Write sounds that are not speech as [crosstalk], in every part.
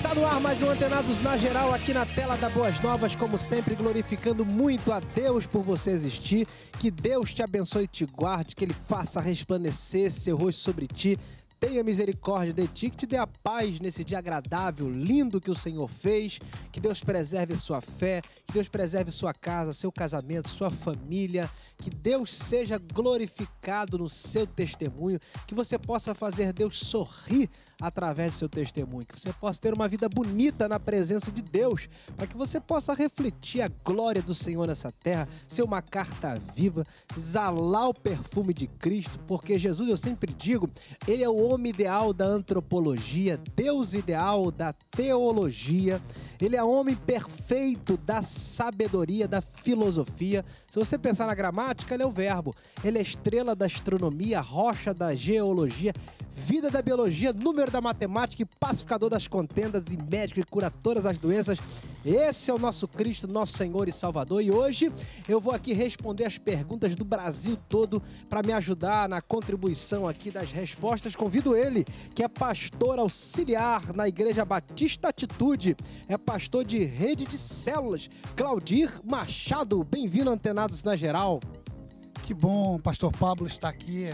Está no ar mais um Antenados na Geral aqui na tela da Boas Novas, como sempre, glorificando muito a Deus por você existir. Que Deus te abençoe e te guarde, que Ele faça resplandecer seu rosto sobre ti. Tenha misericórdia de ti, que te dê a paz nesse dia agradável, lindo que o Senhor fez. Que Deus preserve sua fé, que Deus preserve sua casa, seu casamento, sua família. Que Deus seja glorificado no seu testemunho, que você possa fazer Deus sorrir através do seu testemunho, que você possa ter uma vida bonita na presença de Deus, para que você possa refletir a glória do Senhor nessa terra, ser uma carta viva, exalar o perfume de Cristo, porque Jesus, eu sempre digo, ele é o homem ideal da antropologia, Deus ideal da teologia, ele é o homem perfeito da sabedoria, da filosofia. Se você pensar na gramática, ele é o verbo, ele é estrela da astronomia, rocha da geologia, vida da biologia, número da matemática e pacificador das contendas e médico que cura todas as doenças. Esse é o nosso Cristo, nosso Senhor e Salvador. E hoje eu vou aqui responder as perguntas do Brasil todo para me ajudar na contribuição aqui das respostas. Convido ele, que é pastor auxiliar na Igreja Batista Atitude, é pastor de rede de células, Claudir Machado. Bem-vindo, Antenados na Geral. Que bom, pastor Pablo, estar aqui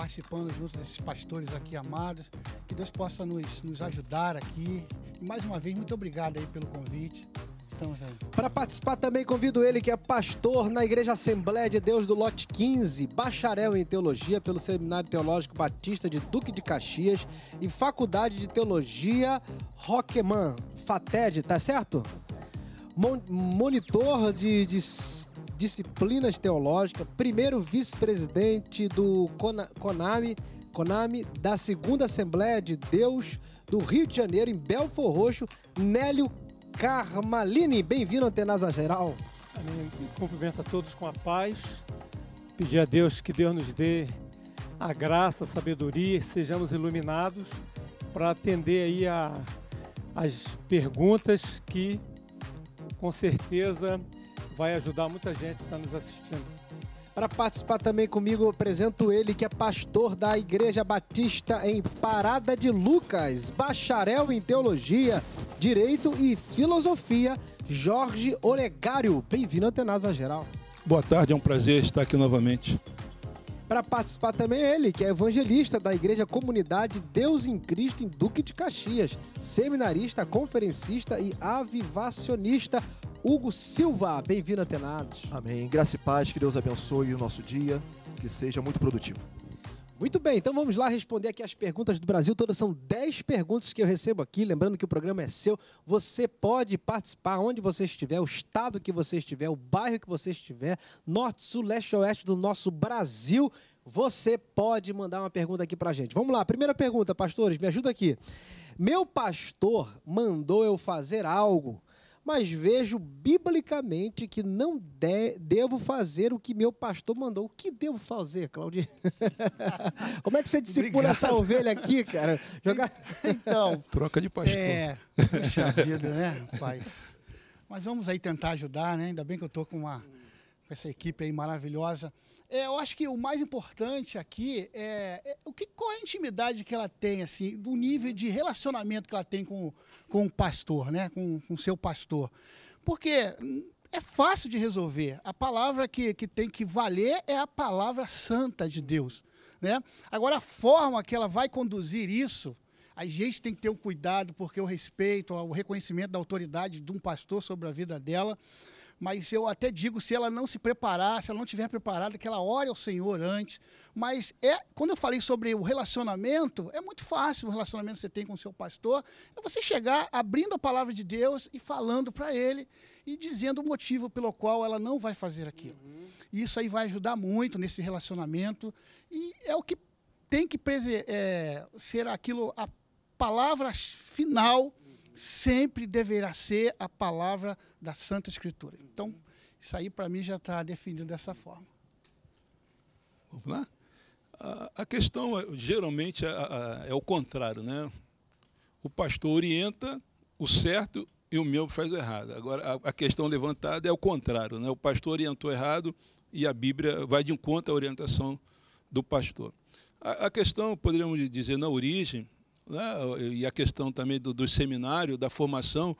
participando junto desses pastores aqui amados. Que Deus possa nos, nos ajudar aqui. E mais uma vez, muito obrigado aí pelo convite. estamos Para participar também convido ele que é pastor na Igreja Assembleia de Deus do Lote 15, bacharel em teologia pelo Seminário Teológico Batista de Duque de Caxias e Faculdade de Teologia Roqueman, FATED, tá certo? Mon monitor de, de Disciplinas Teológicas, primeiro vice-presidente do Conami, Conami da Segunda Assembleia de Deus do Rio de Janeiro, em Belfor Roxo, Nélio Carmalini. Bem-vindo, Antenasa Geral. Amém. Cumprimento a todos com a paz. Pedir a Deus que Deus nos dê a graça, a sabedoria, sejamos iluminados para atender aí a, as perguntas que, com certeza, vai ajudar muita gente que está nos assistindo. Para participar também comigo, eu apresento ele, que é pastor da Igreja Batista em Parada de Lucas, bacharel em Teologia, Direito e Filosofia, Jorge Olegário. Bem-vindo, Antenas Geral. Boa tarde, é um prazer estar aqui novamente. Para participar também ele, que é evangelista da Igreja Comunidade Deus em Cristo em Duque de Caxias, seminarista, conferencista e avivacionista Hugo Silva. Bem-vindo, Atenados. Amém. Graça e paz, que Deus abençoe o nosso dia, que seja muito produtivo. Muito bem, então vamos lá responder aqui as perguntas do Brasil. Todas são 10 perguntas que eu recebo aqui. Lembrando que o programa é seu. Você pode participar onde você estiver, o estado que você estiver, o bairro que você estiver, norte, sul, leste, oeste do nosso Brasil. Você pode mandar uma pergunta aqui a gente. Vamos lá, primeira pergunta, pastores, me ajuda aqui. Meu pastor mandou eu fazer algo mas vejo biblicamente que não de, devo fazer o que meu pastor mandou. O que devo fazer, Claudio? [laughs] Como é que você discipula essa ovelha aqui, cara? Jogar... Então. Troca de pastor. É, puxa vida, né, rapaz? Mas vamos aí tentar ajudar, né? Ainda bem que eu estou com, uma, com essa equipe aí maravilhosa. É, eu acho que o mais importante aqui é, é, o que, qual é a intimidade que ela tem, assim, do nível de relacionamento que ela tem com, com o pastor, né? Com o seu pastor. Porque é fácil de resolver. A palavra que, que tem que valer é a palavra santa de Deus. Né? Agora, a forma que ela vai conduzir isso, a gente tem que ter o um cuidado, porque o respeito, o reconhecimento da autoridade de um pastor sobre a vida dela. Mas eu até digo, se ela não se preparar, se ela não tiver preparada, que ela ore ao Senhor antes. Mas é, quando eu falei sobre o relacionamento, é muito fácil o relacionamento que você tem com o seu pastor, é você chegar abrindo a palavra de Deus e falando para ele e dizendo o motivo pelo qual ela não vai fazer aquilo. Uhum. Isso aí vai ajudar muito nesse relacionamento e é o que tem que é, ser aquilo a palavra final sempre deverá ser a palavra da Santa Escritura. Então, isso aí para mim já está definido dessa forma. Vamos lá? A questão é, geralmente é, é, é o contrário, né? O pastor orienta o certo e o meu faz o errado. Agora, a questão levantada é o contrário, né? O pastor orientou errado e a Bíblia vai de encontro à orientação do pastor. A questão, poderíamos dizer, na origem, né? e a questão também do, do seminário, da formação,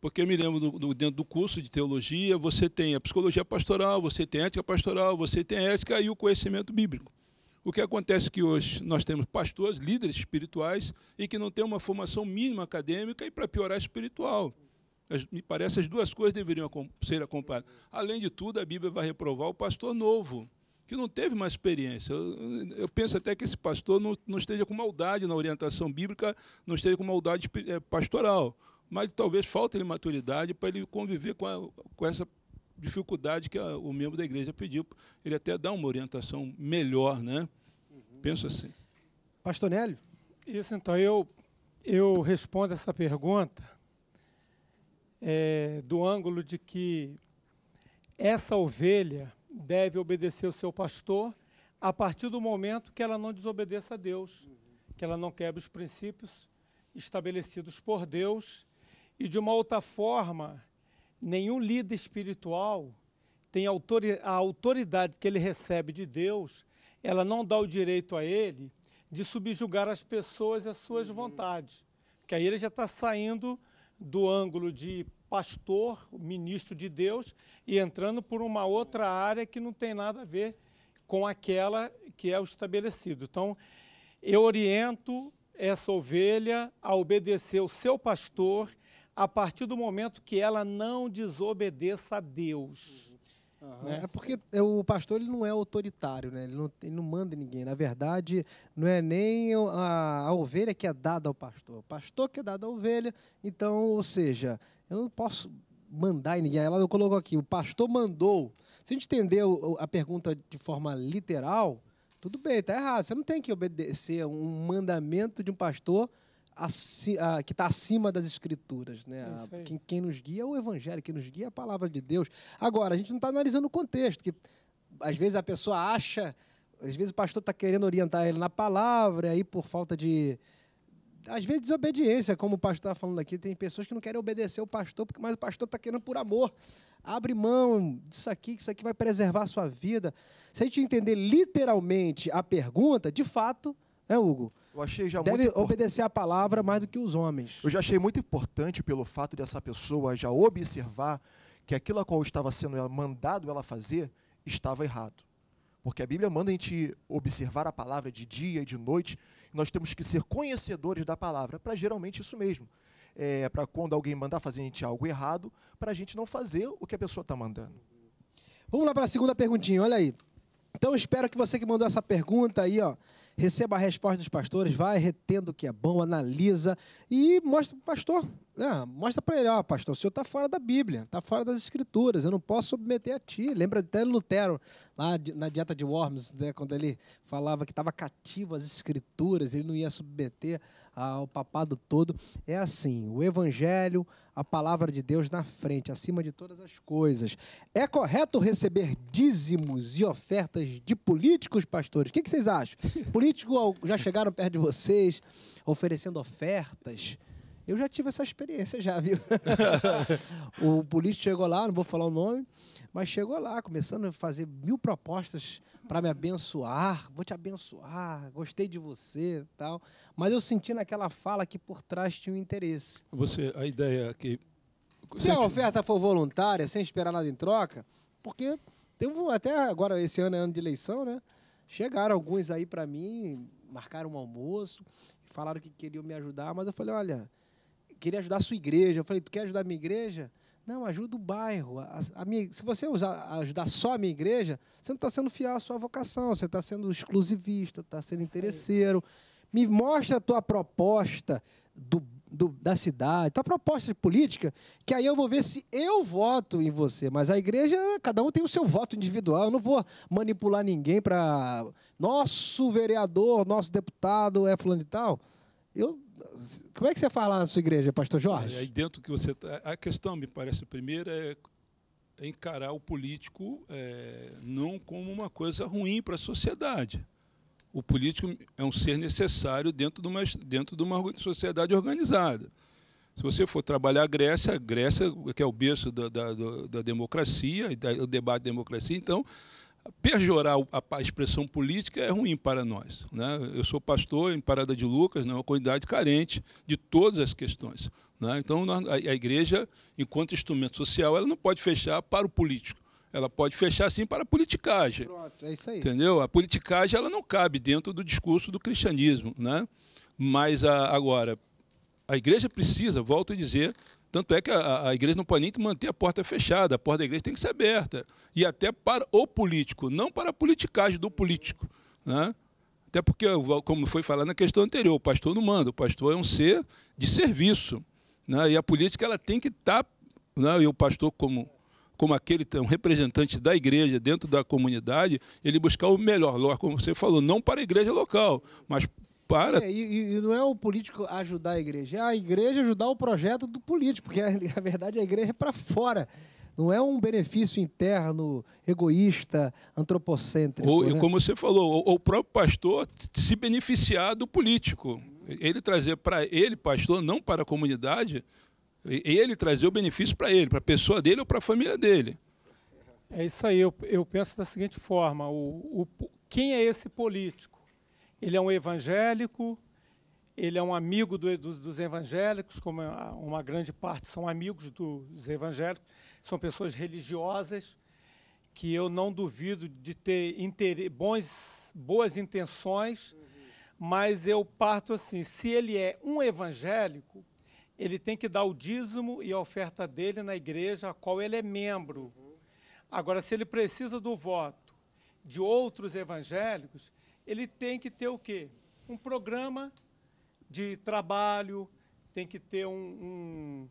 porque eu me lembro do, do, dentro do curso de teologia, você tem a psicologia pastoral, você tem ética pastoral, você tem ética e o conhecimento bíblico. O que acontece é que hoje nós temos pastores, líderes espirituais, e que não têm uma formação mínima acadêmica e, para piorar, espiritual. Me parece que as duas coisas deveriam ser acompanhadas. Além de tudo, a Bíblia vai reprovar o pastor novo que não teve uma experiência. Eu, eu, penso até que esse pastor não, não esteja com maldade na orientação bíblica, não esteja com maldade eh, pastoral, mas talvez falte ele maturidade para ele conviver com, a, com essa dificuldade que a, o membro da igreja pediu. Ele até dá uma orientação melhor, né? Uhum. Penso assim. Pastor Nélio? Isso, então, eu, eu respondo essa pergunta é, do ângulo de que essa ovelha deve obedecer o seu pastor a partir do momento que ela não desobedeça a Deus, uhum. que ela não quebre os princípios estabelecidos por Deus. E de uma outra forma, nenhum líder espiritual tem autori a autoridade que ele recebe de Deus, ela não dá o direito a ele de subjugar as pessoas às suas uhum. vontades. Que aí ele já está saindo do ângulo de pastor, ministro de Deus, e entrando por uma outra área que não tem nada a ver com aquela que é o estabelecido. Então, eu oriento essa ovelha a obedecer o seu pastor a partir do momento que ela não desobedeça a Deus. Uhum. Né? É porque é, o pastor ele não é autoritário, né? ele, não, ele não manda ninguém. Na verdade, não é nem a, a ovelha que é dada ao pastor, o pastor que é dado à ovelha. Então, ou seja, eu não posso mandar em ninguém. Ela colocou aqui, o pastor mandou. Se a gente entender a pergunta de forma literal, tudo bem, está errado. Você não tem que obedecer um mandamento de um pastor que está acima das escrituras. Né? É quem, quem, nos guia é o evangelho, quem nos guia é a palavra de Deus. Agora, a gente não está analisando o contexto, que às vezes a pessoa acha, às vezes o pastor está querendo orientar ele na palavra, e aí por falta de, às vezes, desobediência, como o pastor está falando aqui. Tem pessoas que não querem obedecer o pastor, porque mas o pastor está querendo por amor. Abre mão disso aqui, que isso aqui vai preservar a sua vida. Se a gente entender literalmente a pergunta, de fato, né, Hugo? Eu achei já Deve muito obedecer a palavra mais do que os homens. Eu já achei muito importante pelo fato dessa pessoa já observar que aquilo a qual estava sendo mandado ela fazer estava errado. Porque a Bíblia manda a gente observar a palavra de dia e de noite nós temos que ser conhecedores da palavra, para geralmente isso mesmo. É, para quando alguém mandar fazer a gente algo errado, para a gente não fazer o que a pessoa está mandando. Vamos lá para a segunda perguntinha, olha aí. Então espero que você que mandou essa pergunta aí, ó, receba a resposta dos pastores, vai retendo o que é bom, analisa e mostra para o pastor ah, mostra para ele, ó, pastor, o senhor está fora da Bíblia, está fora das Escrituras, eu não posso submeter a ti. Lembra até Lutero, lá na dieta de Worms, né, quando ele falava que estava cativo às Escrituras, ele não ia submeter ao papado todo. É assim, o Evangelho, a palavra de Deus na frente, acima de todas as coisas. É correto receber dízimos e ofertas de políticos, pastores? O que, que vocês acham? [laughs] Políticos já chegaram perto de vocês oferecendo ofertas? Eu já tive essa experiência, já, viu? [laughs] o político chegou lá, não vou falar o nome, mas chegou lá, começando a fazer mil propostas para me abençoar, vou te abençoar, gostei de você tal. Mas eu senti naquela fala que por trás tinha um interesse. Você, a ideia que. Se a oferta for voluntária, sem esperar nada em troca, porque teve até agora, esse ano é ano de eleição, né? Chegaram alguns aí para mim, marcaram um almoço, falaram que queriam me ajudar, mas eu falei, olha queria ajudar a sua igreja. Eu falei, tu quer ajudar a minha igreja? Não, ajuda o bairro. A, a minha, se você usar, ajudar só a minha igreja, você não está sendo fiel à sua vocação, você está sendo exclusivista, está sendo interesseiro. Me mostra a tua proposta do, do, da cidade, tua proposta de política, que aí eu vou ver se eu voto em você. Mas a igreja, cada um tem o seu voto individual. Eu não vou manipular ninguém para. Nosso vereador, nosso deputado é fulano de tal. Eu como é que você fala na sua igreja, pastor Jorge? É, aí dentro que você tá, A questão, me parece, primeiro é encarar o político é, não como uma coisa ruim para a sociedade. O político é um ser necessário dentro de uma, dentro de uma sociedade organizada. Se você for trabalhar a Grécia, a Grécia, que é o berço da, da, da democracia, e do debate da democracia, então perjurar a, expressão política é ruim para nós. Né? Eu sou pastor em Parada de Lucas, né? uma comunidade carente de todas as questões. Né? Então, nós, a, igreja, enquanto instrumento social, ela não pode fechar para o político. Ela pode fechar, sim, para a politicagem. Pronto, é isso aí. Entendeu? A politicagem ela não cabe dentro do discurso do cristianismo. Né? Mas, a, agora, a igreja precisa, volto a dizer, tanto é que a, a, igreja não pode nem manter a porta fechada, a porta da igreja tem que ser aberta. E até para o político, não para a politicagem do político. Né? Até porque, como foi falado na questão anterior, o pastor não manda, o pastor é um ser de serviço. Né? E a política ela tem que estar, tá, né? e o pastor, como, como aquele um representante da igreja dentro da comunidade, ele buscar o melhor, como você falou, não para a igreja local, mas para. É, e, e, não é o político ajudar a igreja, é a igreja ajudar o projeto do político, porque [laughs] a, verdade a igreja é para fora. Não é um benefício interno, egoísta, antropocêntrico. Ou, né? como você falou, o, o próprio pastor se beneficiar do político. Ele trazer para ele, pastor, não para a comunidade, ele trazer o benefício para ele, para a pessoa dele ou para a família dele. É isso aí, eu, eu penso da seguinte forma: o, o, quem é esse político? Ele é um evangélico, ele é um amigo do, dos, dos, evangélicos, como uma grande parte são amigos dos evangélicos, são pessoas religiosas que eu não duvido de ter inter, bons, boas intenções, uhum. mas eu parto assim: se ele é um evangélico, ele tem que dar o dízimo e a oferta dele na igreja a qual ele é membro. Uhum. Agora, se ele precisa do voto de outros evangélicos, ele tem que ter o quê? Um programa de trabalho, tem que ter um, um,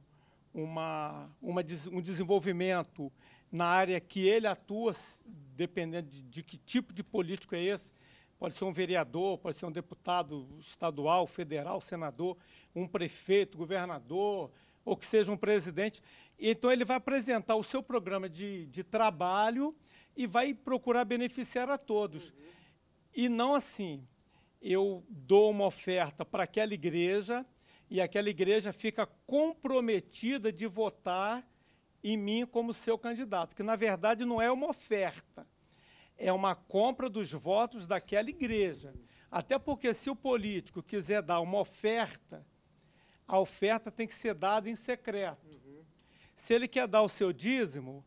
uma, uma, um desenvolvimento na área que ele atua, dependendo de, de que tipo de político é esse, pode ser um vereador, pode ser um deputado estadual, federal, senador, um prefeito, governador, ou que seja um presidente. Então, ele vai apresentar o seu programa de, de trabalho e vai procurar beneficiar a todos. Uhum. E não assim, eu dou uma oferta para aquela igreja e aquela igreja fica comprometida de votar em mim como seu candidato, que na verdade não é uma oferta, é uma compra dos votos daquela igreja. Até porque se o político quiser dar uma oferta, a oferta tem que ser dada em secreto. Uhum. Se ele quer dar o seu dízimo,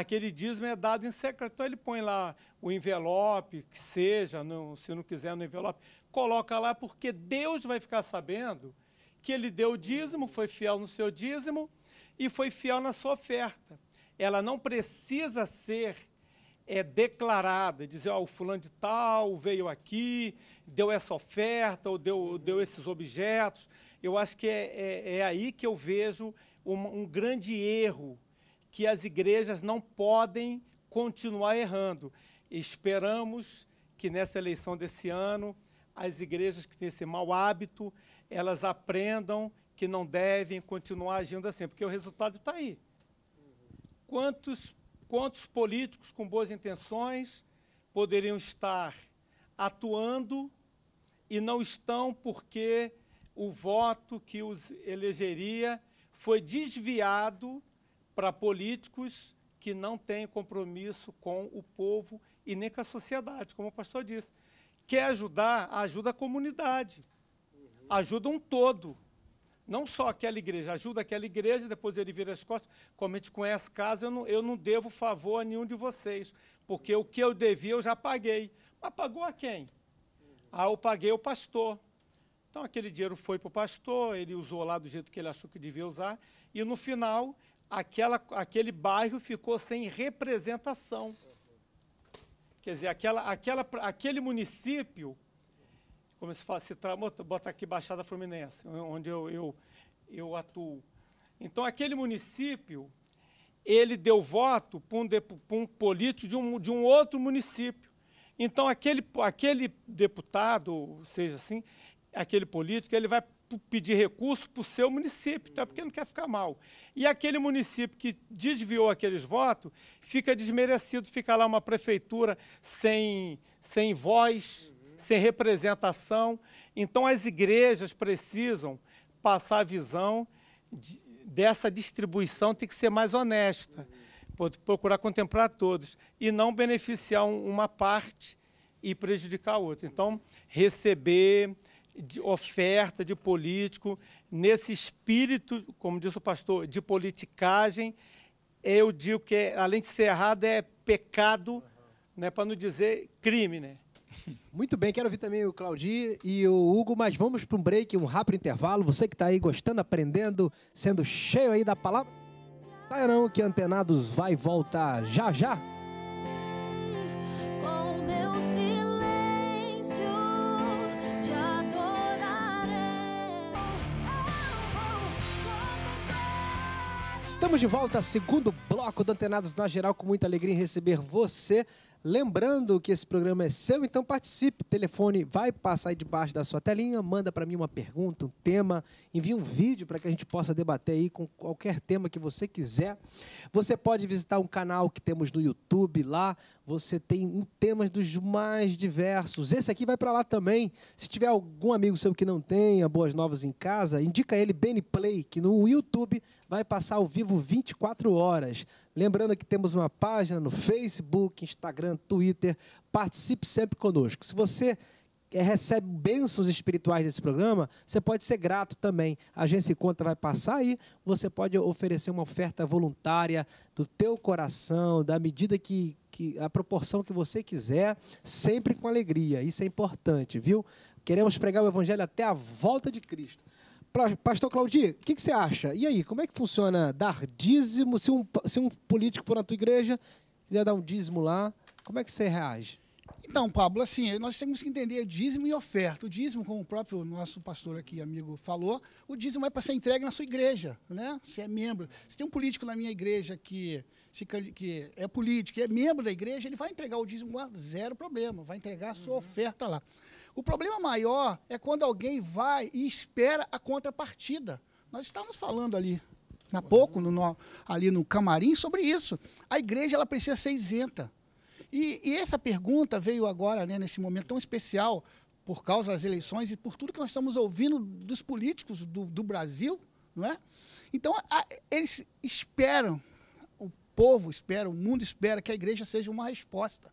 aquele dízimo é dado em secreto. Então ele põe lá o envelope, que seja, se não quiser no envelope, coloca lá, porque Deus vai ficar sabendo que ele deu o dízimo, foi fiel no seu dízimo e foi fiel na sua oferta. Ela não precisa ser é declarada, dizer, ó, oh, o fulano de tal veio aqui, deu essa oferta, ou deu, deu esses objetos. Eu acho que é, é, é aí que eu vejo um, um grande erro que as igrejas não podem continuar errando. Esperamos que nessa eleição desse ano, as igrejas que têm esse mau hábito, elas aprendam que não devem continuar agindo assim, porque o resultado está aí. Quantos, quantos políticos com boas intenções poderiam estar atuando e não estão porque o voto que os elegeria foi desviado para políticos que não têm compromisso com o povo e nem com a sociedade, como o pastor disse. Quer ajudar, ajuda a comunidade, ajuda um todo. Não só aquela igreja, ajuda aquela igreja, depois ele vira as costas. Como a gente conhece casa, eu não, eu não devo favor a nenhum de vocês, porque o que eu devia eu já paguei. Mas pagou a quem? Ah, eu paguei o pastor. Então aquele dinheiro foi para o pastor, ele usou lá do jeito que ele achou que devia usar, e no final aquela, aquele bairro ficou sem representação. Quer dizer, aquela, aquela, aquele município, como se fala, se tra... bota aqui Baixada Fluminense, onde eu, eu, eu atuo. Então, aquele município, ele deu voto para um, um político de um, de um outro município. Então, aquele, aquele deputado, seja assim, aquele político, ele vai pedir recurso para o seu município, tá? porque não quer ficar mal. E aquele município que desviou aqueles votos fica desmerecido, fica lá uma prefeitura sem, sem voz, sem representação. Então as igrejas precisam passar a visão de, dessa distribuição, tem que ser mais honesta, procurar contemplar todos e não beneficiar uma parte e prejudicar a outra. Então, receber de oferta de político, nesse espírito, como disse o pastor, de politicagem, eu digo que, além de ser errado, é pecado, né, para não dizer crime. Né? [laughs] Muito bem, quero ouvir também o Claudir e o Hugo, mas vamos para um break, um rápido intervalo. Você que está aí gostando, aprendendo, sendo cheio aí da palavra, saia não que Antenados vai voltar já já. Estamos de volta, ao segundo bloco do Antenados na Geral, com muita alegria em receber você. Lembrando que esse programa é seu, então participe. telefone vai passar aí debaixo da sua telinha, manda para mim uma pergunta, um tema, envie um vídeo para que a gente possa debater aí com qualquer tema que você quiser. Você pode visitar um canal que temos no YouTube lá, você tem temas dos mais diversos. Esse aqui vai para lá também. Se tiver algum amigo seu que não tenha boas novas em casa, indica ele Beni Play, que no YouTube vai passar ao vivo ativo 24 horas. Lembrando que temos uma página no Facebook, Instagram, Twitter. Participe sempre conosco. Se você eh, recebe bênçãos espirituais desse programa, você pode ser grato também. A agência e conta vai passar aí, você pode oferecer uma oferta voluntária do teu coração, da medida que, que a proporção que você quiser, sempre com alegria. Isso é importante, viu? Queremos pregar o evangelho até a volta de Cristo. Pastor Claudio, o que, que, você acha? E aí, como é que funciona dar dízimo? Se um, se um político for na tua igreja, quiser dar um dízimo lá, como é que você reage? Então, Pablo, assim, nós temos que entender dízimo e oferta. O dízimo, como o próprio nosso pastor aqui, amigo, falou, o dízimo é para ser entregue na sua igreja, né? Você é membro. Se tem um político na minha igreja que, se, que é político, que é membro da igreja, ele vai entregar o dízimo lá, zero problema, vai entregar a sua uhum. oferta lá. O problema maior é quando alguém vai e espera a contrapartida. Nós estávamos falando ali há pouco, no, no, ali no camarim, sobre isso. A igreja ela precisa ser isenta. E, e essa pergunta veio agora, né, nesse momento tão especial, por causa das eleições e por tudo que nós estamos ouvindo dos políticos do, do Brasil, não é? Então, a, eles esperam, o povo espera, o mundo espera que a igreja seja uma resposta.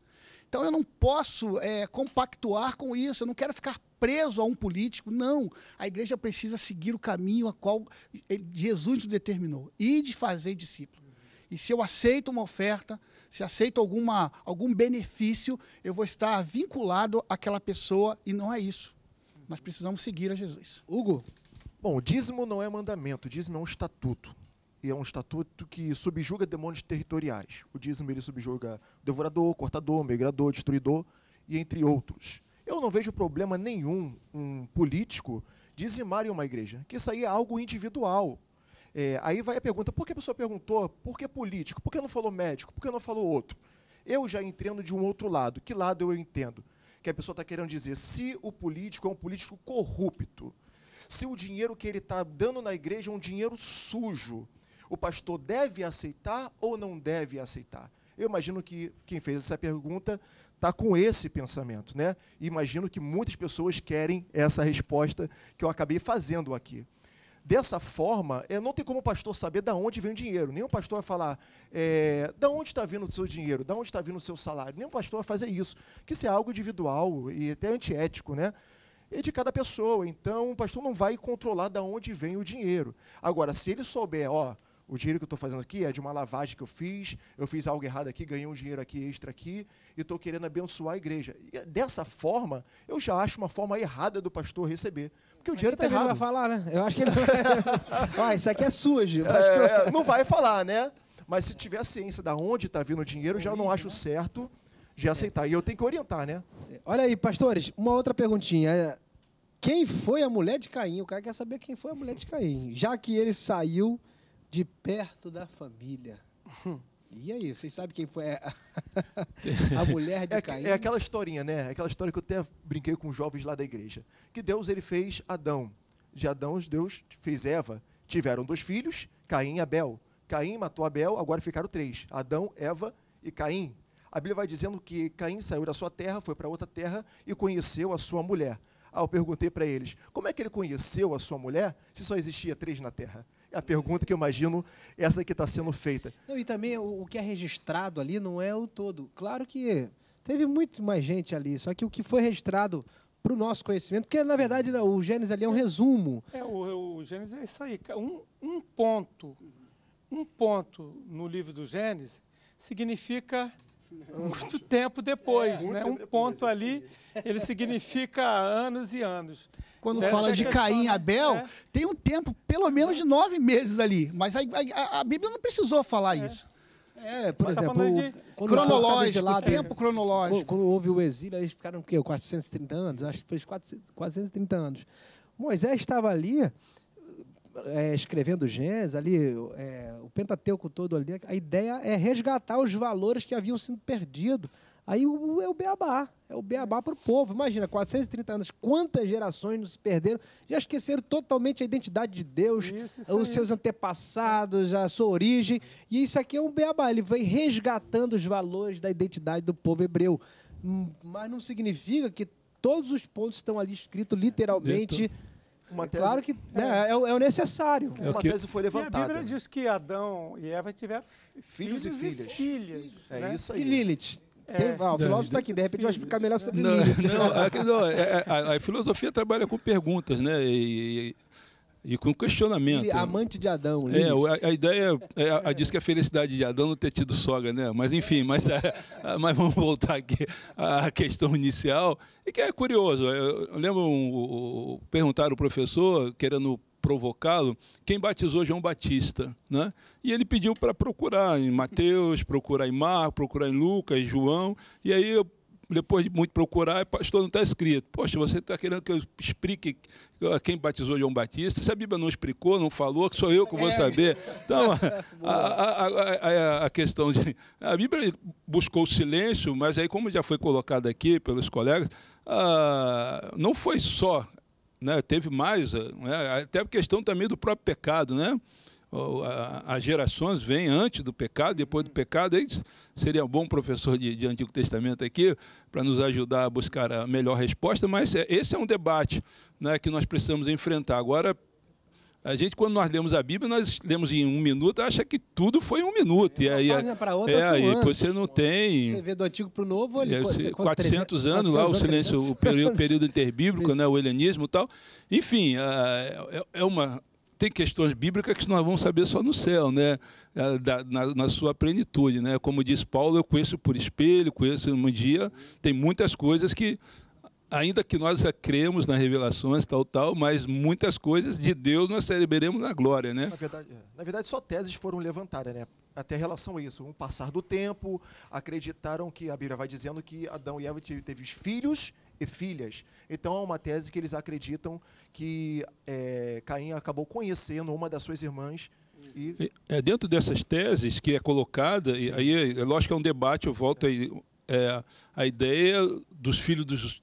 Então eu não posso é, compactuar com isso, eu não quero ficar preso a um político, não. A igreja precisa seguir o caminho a qual é, Jesus nos determinou. E de fazer discípulo. E se eu aceito uma oferta, se aceito alguma, algum benefício, eu vou estar vinculado àquela pessoa e não é isso. Nós precisamos seguir a Jesus. Hugo? Bom, o dízimo não é mandamento, o dízimo é um estatuto e é um estatuto que subjuga demônios territoriais. O dízimo ele subjuga devorador, cortador, migrador, destruidor e entre outros. Eu não vejo problema nenhum um político dizimar em uma igreja, que isso aí é algo individual. É, aí vai a pergunta, por que a pessoa perguntou, por que político, por que não falou médico, por que não falou outro? Eu já entendo de um outro lado. Que lado eu entendo? Que a pessoa está querendo dizer, se o político é um político corrupto, se o dinheiro que ele está dando na igreja é um dinheiro sujo, o pastor deve aceitar ou não deve aceitar? Eu imagino que quem fez essa pergunta está com esse pensamento, né? E imagino que muitas pessoas querem essa resposta que eu acabei fazendo aqui. Dessa forma, é, não tem como o pastor saber de onde vem o dinheiro. Nenhum pastor vai falar é, onde está vindo o seu dinheiro, da onde está vindo o seu salário. Nenhum pastor vai fazer isso, que isso é algo individual e até antiético, né? É de cada pessoa. Então, o pastor não vai controlar de onde vem o dinheiro. Agora, se ele souber, ó, o dinheiro que eu estou fazendo aqui é de uma lavagem que eu fiz, eu fiz algo errado aqui, ganhei um dinheiro aqui extra aqui, e estou querendo abençoar a igreja. E dessa forma, eu já acho uma forma errada do pastor receber. Porque o dinheiro está errado. Ele vai falar, né? Eu acho que ele vai... ah, [laughs] isso aqui é sujo, é, pastor. É, não vai falar, né? Mas se tiver a ciência da onde está vindo o dinheiro, já não acho certo de é. aceitar. E eu tenho que orientar, né? Olha aí, pastores, uma outra perguntinha. É, quem foi a mulher de Caim? O cara quer saber quem foi a mulher de Caim. Já que ele saiu de perto da família. E aí, vocês sabem quem foi a, [laughs] a mulher de é, Caim? É aquela historinha, né? Aquela história que eu até brinquei com os jovens lá da igreja. Que Deus ele fez Adão. De Adão, Deus fez Eva. Tiveram dois filhos, Caim e Abel. Caim matou Abel, agora ficaram três: Adão, Eva e Caim. A Bíblia vai dizendo que Caim saiu da sua terra, foi para outra terra e conheceu a sua mulher. Ah, eu perguntei para eles: como é que ele conheceu a sua mulher se só existia três na terra? a pergunta que eu imagino essa que está sendo feita. Não, e também o, o que é registrado ali não é o todo. Claro que teve muito mais gente ali, só que o que foi registrado para o nosso conhecimento, porque na Sim. verdade né, o Gênesis ali é um resumo. É, o, o Gênesis é isso aí. Um, um ponto, um ponto no livro do Gênesis significa muito tempo depois, é, né? Um ponto ali, ele significa anos e anos quando fala é de Caim e né? Abel, é. tem um tempo, pelo menos, de nove meses ali. Mas a, a, a Bíblia não precisou falar é. isso. É, por Mas tá exemplo, tá o, cronológico, exilado, tempo cronológico. Quando, quando, houve o exílio, eles ficaram o quê? 430 anos? Acho que foi 400, 430 anos. Moisés estava ali é, escrevendo Gênesis, ali, é, o Pentateuco todo ali. A ideia é resgatar os valores que haviam sido perdidos Aí é o beabá, é o beabá para o povo. Imagina, 430 anos, quantas gerações nos perderam, já esqueceram totalmente a identidade de Deus, isso, isso os aí. seus antepassados, a sua origem. E isso aqui é um beabá, ele vem resgatando os valores da identidade do povo hebreu. Hum, mas não significa que todos os pontos estão ali escritos literalmente. Uma é tese... Claro que né, é. É, é. o necessário. É, é o que... Uma tese foi levantada. E a Bíblia né? diz que Adão e Eva tiveram filhos, filhos e filhas. E filhas é né? isso aí. E Lilith é. Tem, ah, o filósofo está aqui, de repente vai explicar melhor sobre não, Não, [laughs] é é, a, a, filosofia trabalha com perguntas, né? E, e, e com questionamento. amante de Adão. É, a, a ideia é, a, a, diz que a felicidade de Adão não ter tido sogra, né? Mas enfim, mas, [laughs] ah, mas vamos voltar aqui à questão inicial. E que é curioso, eu, lembro, um, um, perguntaram ao professor, querendo provocá-lo, quem batizou João Batista. Né? E ele pediu para procurar em Mateus, procurar em Marcos, procurar em Lucas, João. E aí eu depois de muito procurar, pastor, não está escrito. Poxa, você está querendo que eu explique quem batizou João Batista? Se a Bíblia não explicou, não falou, que sou eu que vou é. saber. Então, [laughs] a, a, a, a questão de. A Bíblia buscou o silêncio, mas aí, como já foi colocado aqui pelos colegas, ah, não foi só né? teve mais, eh, né? até a questão também do próprio pecado, né? As gerações vêm antes do pecado, depois do pecado. Aí seria um bom professor de, de Antigo Testamento aqui para nos ajudar a buscar a melhor resposta, mas eh, esse é um debate né, que nós precisamos enfrentar. Agora, a gente, quando nós lemos a Bíblia, nós lemos em um minuto, acha que tudo foi um minuto. É, e aí, página para outra é, aí, Você não tem... Você vê do antigo para o novo... olha é, 400, 400 é, anos 400 lá, o silêncio, o período, interbíblico, [laughs] né, o helenismo e tal. Enfim, é, é uma tem questões bíblicas que nós vamos saber só no céu, né? Da, na, na, sua plenitude, né? Como diz Paulo, eu conheço por espelho, conheço um dia. Tem muitas coisas que ainda que nós cremos nas revelações, tal, tal, mas muitas coisas de Deus nós receberemos na glória, né? Na verdade, é. na verdade, só teses foram levantadas, né? Até relação a isso. Um passar do tempo, acreditaram que a Bíblia vai dizendo que Adão e Eva teve filhos e filhas. Então é uma tese que eles acreditam que é, Caim acabou conhecendo uma das suas irmãs. E... É dentro dessas teses que é colocada, e aí, é lógico que é um debate, eu volto é. aí é, a ideia dos filhos dos,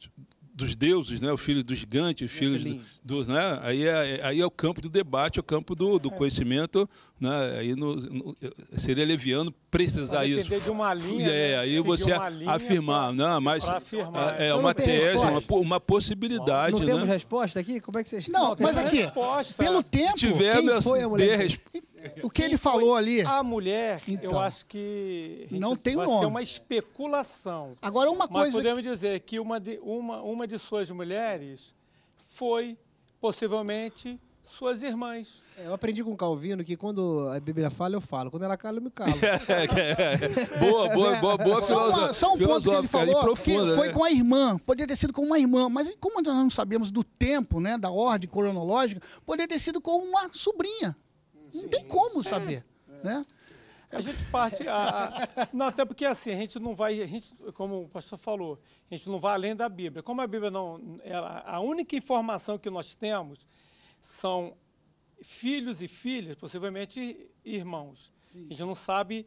dos deuses, né? o filho é do gigante, o filho dos. Do, né? aí, é, é, aí é o campo do debate, é o campo do, do é. conhecimento. Né? Aí no, no, seria leviano precisar isso. De uma linha, é, né? aí você afirmar, né? pra, não, mas afirmar. é uma tese, uma, uma possibilidade. Não temos né? resposta aqui? Como é que vocês. Não, não mas aqui, resposta. pelo tempo. tiver, quem foi a mulher? Resp... [laughs] O que Quem ele falou ali? A mulher, então, eu acho que não tem nome. nome. É uma especulação. Agora uma coisa. Mas podemos dizer que uma de, uma, uma de suas mulheres foi possivelmente suas irmãs. É, eu aprendi com o Calvino que quando a Bíblia fala, eu falo. Quando ela cala, eu me calo. [laughs] É, é, boa, boa, boa, boa só uma, só um ponto que ele falou profunda, que foi né? com a irmã. Podia ter sido com uma irmã, mas como nós não sabemos do tempo, né, da ordem cronológica, poderia ter sido com uma sobrinha. Não tem como sim. saber, é. né? A gente parte a, a, Não, até porque assim, a gente não vai, a gente, como o pastor falou, a gente não vai além da Bíblia. Como a Bíblia não. Ela, a única informação que nós temos são filhos e filhas, possivelmente irmãos. Sim. A gente não sabe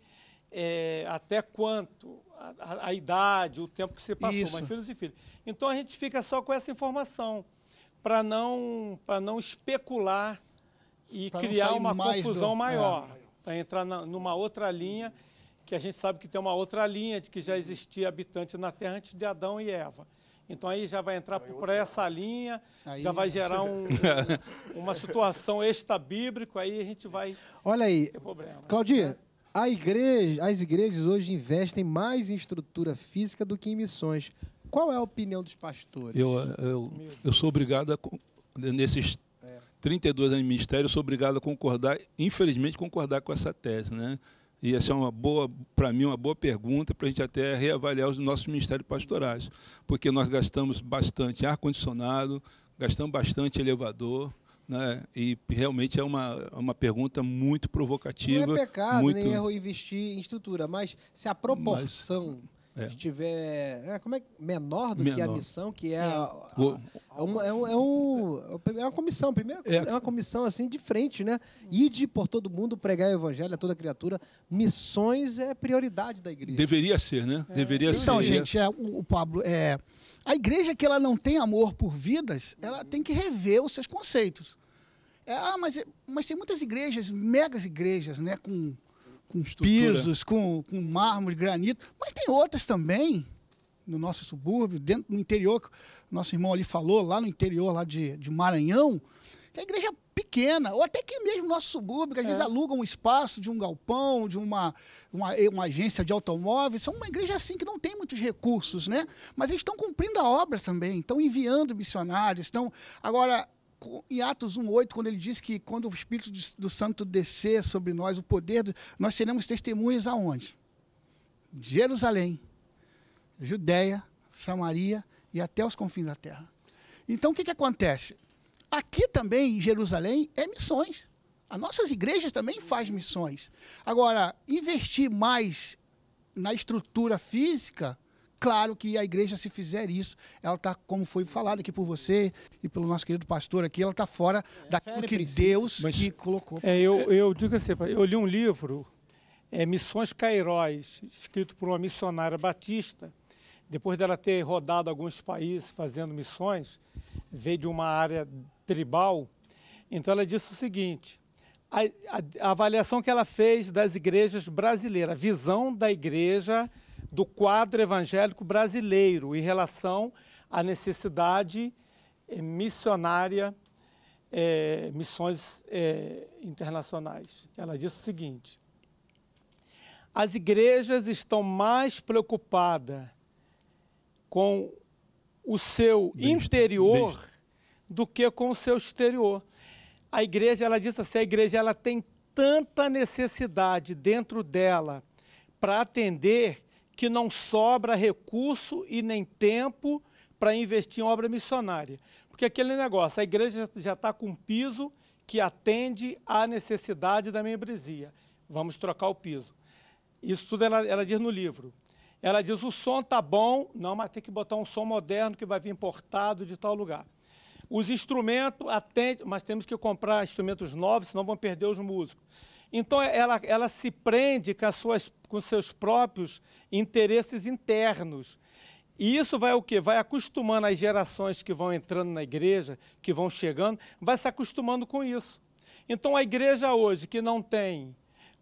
é, até quanto, a, a, idade, o tempo que se passou, Isso. mas filhos e filhas. Então a gente fica só com essa informação, para não, para não especular e criar uma confusão do... É. maior, é. para entrar na, numa outra linha, que a gente sabe que tem uma outra linha de que já existia habitante na Terra antes de Adão e Eva. Então aí já vai entrar é para essa linha, aí, já vai gerar [laughs] um, [laughs] uma situação extra-bíblica, aí a gente vai. Olha aí, né? Claudia, a igreja, as igrejas hoje investem mais em estrutura física do que em missões. Qual é a opinião dos pastores? Eu, eu, eu sou obrigado a, nesses 32 anos de ministério, sou obrigado a concordar, infelizmente, concordar com essa tese. Né? E essa é uma boa, para mim, uma boa pergunta para a gente até reavaliar os nossos ministérios pastorais, porque nós gastamos bastante ar-condicionado, gastamos bastante elevador, né? E realmente é uma, uma pergunta muito provocativa. Não é pecado, muito... nem erro investir em estrutura, mas se a proporção. Mas é. Estiver. É, como é, menor do menor. que a missão, que é. É, a, uma, é, um, é, um, é uma comissão, primeiro. É. é uma comissão assim de frente, né? ir por todo mundo, pregar o evangelho a toda criatura. Missões é prioridade da igreja. Deveria ser, né? É. Deveria então, ser. É. gente, é, o, o Pablo. É, a igreja que ela não tem amor por vidas, ela tem que rever os seus conceitos. É, ah, mas, mas tem muitas igrejas, megas igrejas, né? Com com pisos, com, com mármore, granito, mas tem outras também no nosso subúrbio, dentro no interior, que o nosso irmão ali falou, lá no interior lá de, de Maranhão, que é a igreja é pequena, ou até que mesmo nosso subúrbio, que às é. vezes aluga um espaço de um galpão, de uma, uma, uma, agência de automóveis, são uma igreja assim que não tem muitos recursos, né? Mas eles estão cumprindo a obra também, estão enviando missionários, estão... Agora, em Atos 1,8, quando ele diz que quando o Espírito do Santo descer sobre nós, o poder, do, nós seremos testemunhas aonde? Jerusalém, Judeia Samaria e até os confins da terra. Então o que, que acontece? Aqui também, em Jerusalém, é missões. As nossas igrejas também faz missões. Agora, investir mais na estrutura física Claro que a igreja, se fizer isso, ela está, como foi falado aqui por você e pelo nosso querido pastor aqui, ela está fora é, daquilo que Deus Mas, que colocou. É, eu, eu digo assim, eu li um livro, é, Missões Cairóis, escrito por uma missionária batista, depois dela ter rodado alguns países fazendo missões, veio de uma área tribal, então ela disse o seguinte, a, a, a avaliação que ela fez das igrejas brasileiras, a visão da igreja brasileira, do quadro evangélico brasileiro em relação à necessidade eh, missionária, é, missões é, internacionais. Ela disse o seguinte: as igrejas estão mais preocupadas com o seu bem, interior bem. do que com o seu exterior. A igreja, ela disse assim, a igreja ela tem tanta necessidade dentro dela para atender que não sobra recurso e nem tempo para investir em obra missionária. Porque aquele negócio, a igreja já está com um piso que atende à necessidade da membresia. Vamos trocar o piso. Isso tudo ela, ela diz no livro. Ela diz: o som tá bom, não, mas tem que botar um som moderno que vai vir importado de tal lugar. Os instrumentos atendem, mas temos que comprar instrumentos novos, senão vão perder os músicos. Então é, ela, ela se prende com, as suas, com seus próprios interesses internos. E isso vai o quê? Vai acostumando as gerações que vão entrando na igreja, que vão chegando, vai se acostumando com isso. Então a igreja hoje que não tem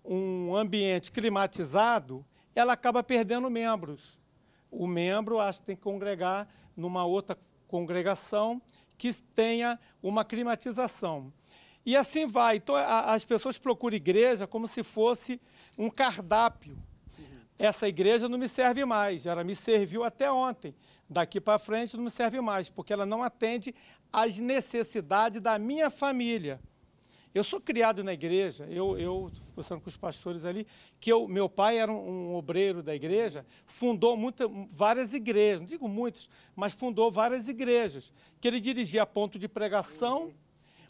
um ambiente climatizado, ela acaba perdendo membros. O membro acho que tem que congregar numa outra congregação que tenha uma climatização. E assim vai. Então, a, as pessoas procuram igreja como se fosse um cardápio. Essa igreja não me serve mais, ela me serviu até ontem. Daqui para frente não me serve mais, porque ela não atende às necessidades da minha família. Eu sou criado na igreja, eu, conversando com os pastores ali, que eu, meu pai era um, um obreiro da igreja, fundou muita, várias igrejas, não digo muitas, mas fundou várias igrejas, que ele dirigia ponto de pregação,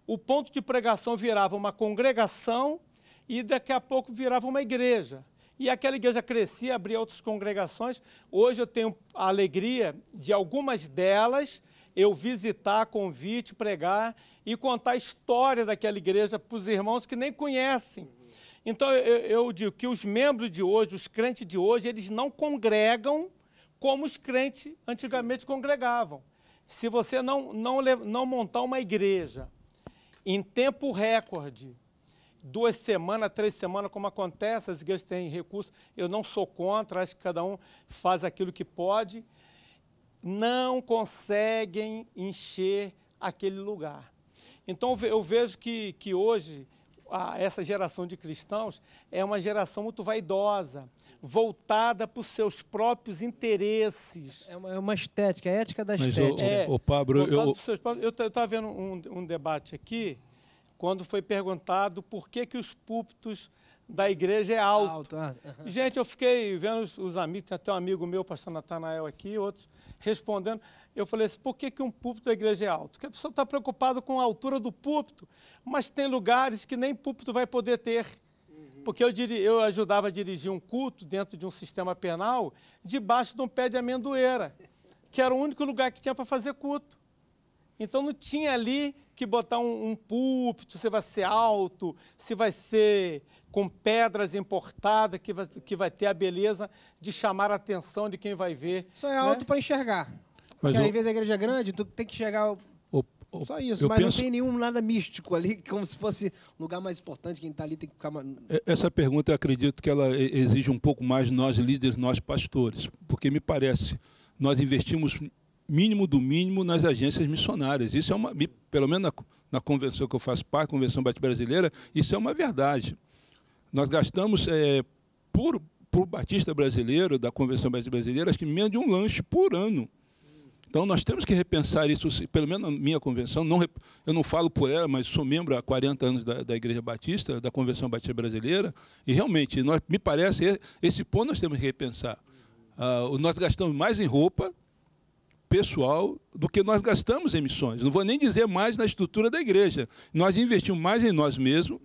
o ponto de pregação virava uma congregação e daqui a pouco virava uma igreja. E aquela igreja crescia, abria outras congregações. Hoje eu tenho a alegria de algumas delas eu visitar, convite, pregar e contar a história daquela igreja para os irmãos que nem conhecem. Então eu, eu digo que os membros de hoje, os crentes de hoje, eles não congregam como os crentes antigamente congregavam. Se você não, não, não montar uma igreja em tempo recorde, duas semanas, três semanas, como acontece, as igrejas têm recursos, eu não sou contra, acho que cada um faz aquilo que pode, não conseguem encher aquele lugar. Então eu vejo que, que hoje a essa geração de cristãos é uma geração muito vaidosa, voltada para os seus próprios interesses. É uma, é uma estética, a ética da Mas estética. O, é, o Pablo, eu estava vendo um, um, debate aqui, quando foi perguntado por que, que os púlpitos da igreja é alto. alto. Uhum. Gente, eu fiquei vendo os, os amigos, tem até um amigo meu, pastor Natanael aqui, outros, respondendo. Eu falei assim, por que, que um púlpito da igreja é alto? Porque a pessoa está preocupada com a altura do púlpito, mas tem lugares que nem púlpito vai poder ter. Uhum. Porque eu, diri, eu ajudava a dirigir um culto dentro de um sistema penal, debaixo de um pé de amendoeira, que era o único lugar que tinha para fazer culto. Então não tinha ali que botar um, um púlpito, se vai ser alto, se vai ser com pedras importadas, que vai, que vai ter a beleza de chamar a atenção de quem vai ver. Só é alto né? para enxergar. Porque mas às eu... vezes a igreja é grande, tu tem que chegar. O... O... Só isso, mas penso... não tem nenhum nada místico ali, [laughs] como se fosse um lugar mais importante, quem está ali tem que ficar. Essa pergunta eu acredito que ela exige um pouco mais de nós líderes, nós pastores, porque me parece, nós investimos mínimo do mínimo nas agências missionárias. Isso é uma, pelo menos na, na convenção que eu faço parte, Convenção Batista Brasileira, isso é uma verdade. Nós gastamos é, por, por batista brasileiro, da Convenção Batista Brasileira, acho que menos de um lanche por ano. Então, nós temos que repensar isso, pelo menos na minha convenção, não, eu não falo por ela, mas sou membro há 40 anos da, da Igreja Batista, da Convenção Batista Brasileira, e realmente, nós, me parece, esse ponto nós temos que repensar. Uh, nós gastamos mais em roupa pessoal do que nós gastamos em missões. Não vou nem dizer mais na estrutura da igreja. Nós investimos mais em nós mesmos,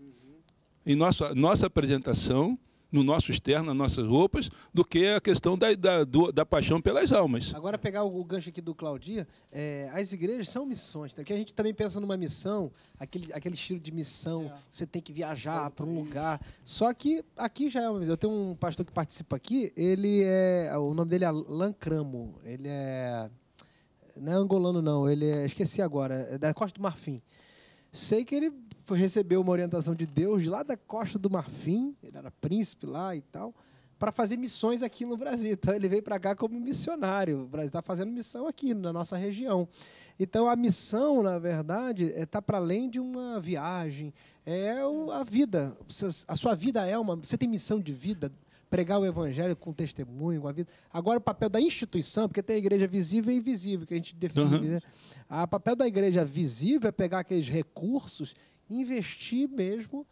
em nossa, nossa apresentação, no nosso externo, nas nossas roupas, do que a questão da, da, do, da paixão pelas almas. Agora, pegar o, gancho aqui do Claudia, é, as igrejas são missões, tá? porque a gente também pensa numa missão, aquele, aquele estilo de missão, é. você tem que viajar para um lugar. Só que aqui já é uma missão. Eu tenho um pastor que participa aqui, ele é. O nome dele é Lan Cramo, ele é. Não é angolano, não, ele é. Esqueci agora, é da Costa do Marfim sei que ele foi, recebeu uma orientação de Deus lá da Costa do Marfim, ele era príncipe lá e tal, para fazer missões aqui no Brasil. Então ele veio para cá como missionário, está fazendo missão aqui na nossa região. Então a missão, na verdade, está é, tá para além de uma viagem, é o, a vida. A sua vida é uma. Você tem missão de vida, pregar o evangelho com testemunho, com a vida. Agora, o papel da instituição, porque tem a igreja visível e invisível, que a gente define. Uhum. Né? Ah, o papel da igreja visível é pegar aqueles recursos investir mesmo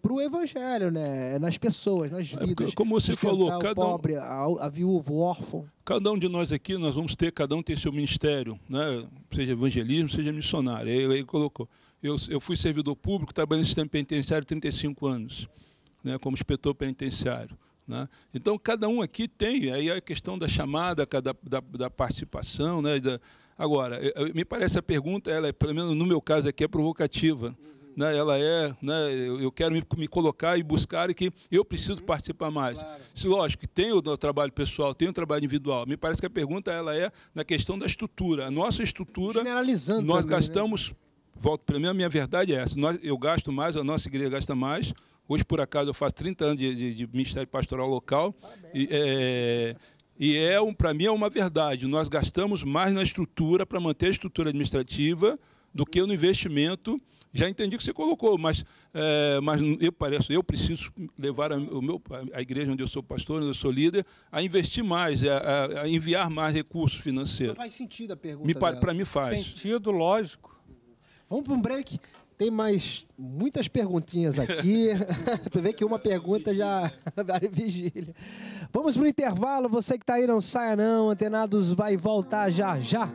para o evangelho, né? É nas pessoas, nas é, vidas. É como você falou, cada pobre, um, a, a viúva, o órfão. Cada um de nós aqui, nós vamos ter, cada um tem seu ministério, né? seja evangelismo, seja missionário. Ele, ele colocou. Eu, eu fui servidor público, trabalhei no sistema penitenciário 35 anos, né? como inspetor penitenciário. Né? Então, cada um aqui tem, aí é a questão da chamada, da, da, da participação, né? da, Agora, eh, eh, me parece a pergunta, ela, é, pelo menos no meu caso aqui, é provocativa. Uhum. Ela é, né? eu quero me, me, colocar e buscar que eu preciso uhum. participar mais. Claro. Se, lógico, tem o trabalho pessoal, tem o trabalho individual. Me parece que a pergunta ela é na questão da estrutura. A nossa estrutura, Generalizando nós também, né? gastamos, né? volto para mim, a minha verdade é essa. Nós, eu gasto mais, a nossa igreja gasta mais. Hoje, por acaso, eu faço 30 anos de, de, de ministério pastoral local. Parabéns. E, é, e é um, para mim é uma verdade. Nós gastamos mais na estrutura para manter a estrutura administrativa do que no investimento. Já entendi que você colocou, mas, é, mas eu parece eu preciso levar a, o meu, a igreja onde eu sou pastor, onde eu sou líder, a investir mais, a, é, é, a enviar mais recursos financeiros. Não faz sentido a pergunta. Para mim faz. Sentido, lógico. Vamos para um break. Tem mais muitas perguntinhas aqui. [laughs] [laughs] tu vê que uma pergunta já [laughs] vale vigília. Vamos pro intervalo. Você que está aí não saia não. Antenados vai voltar já já.